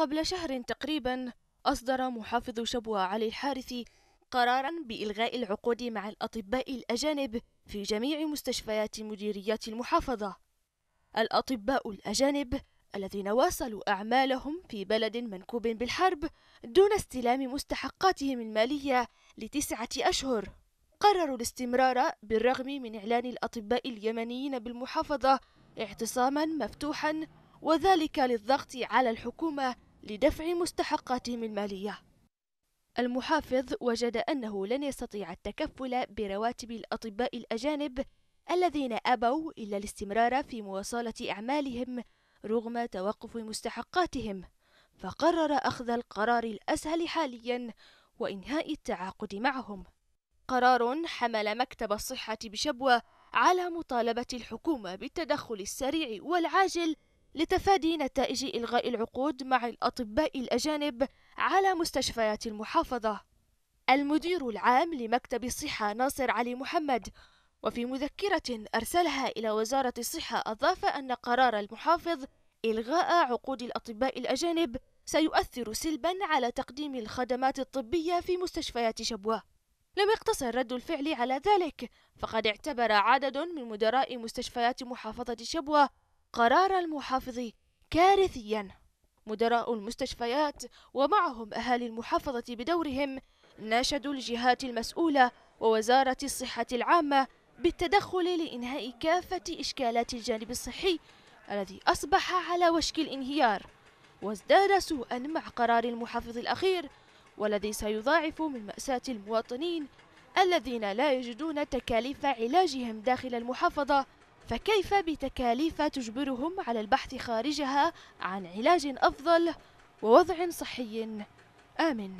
قبل شهر تقريبا أصدر محافظ شبوة علي الحارثي قرارا بإلغاء العقود مع الأطباء الأجانب في جميع مستشفيات مديريات المحافظة الأطباء الأجانب الذين واصلوا أعمالهم في بلد منكوب بالحرب دون استلام مستحقاتهم المالية لتسعة أشهر قرروا الاستمرار بالرغم من إعلان الأطباء اليمنيين بالمحافظة اعتصاما مفتوحا وذلك للضغط على الحكومة لدفع مستحقاتهم المالية المحافظ وجد أنه لن يستطيع التكفل برواتب الأطباء الأجانب الذين أبوا إلا الاستمرار في مواصلة أعمالهم رغم توقف مستحقاتهم فقرر أخذ القرار الأسهل حاليا وإنهاء التعاقد معهم قرار حمل مكتب الصحة بشبوة على مطالبة الحكومة بالتدخل السريع والعاجل لتفادي نتائج إلغاء العقود مع الأطباء الأجانب على مستشفيات المحافظة. المدير العام لمكتب الصحة ناصر علي محمد وفي مذكرة أرسلها إلى وزارة الصحة أضاف أن قرار المحافظ إلغاء عقود الأطباء الأجانب سيؤثر سلبا على تقديم الخدمات الطبية في مستشفيات شبوة. لم يقتصر رد الفعل على ذلك، فقد اعتبر عدد من مدراء مستشفيات محافظة شبوة قرار المحافظ كارثيا مدراء المستشفيات ومعهم أهالي المحافظة بدورهم ناشدوا الجهات المسؤولة ووزارة الصحة العامة بالتدخل لإنهاء كافة إشكالات الجانب الصحي الذي أصبح على وشك الانهيار وازداد سوءا مع قرار المحافظ الأخير والذي سيضاعف من مأساة المواطنين الذين لا يجدون تكاليف علاجهم داخل المحافظة فكيف بتكاليف تجبرهم على البحث خارجها عن علاج أفضل ووضع صحي آمن.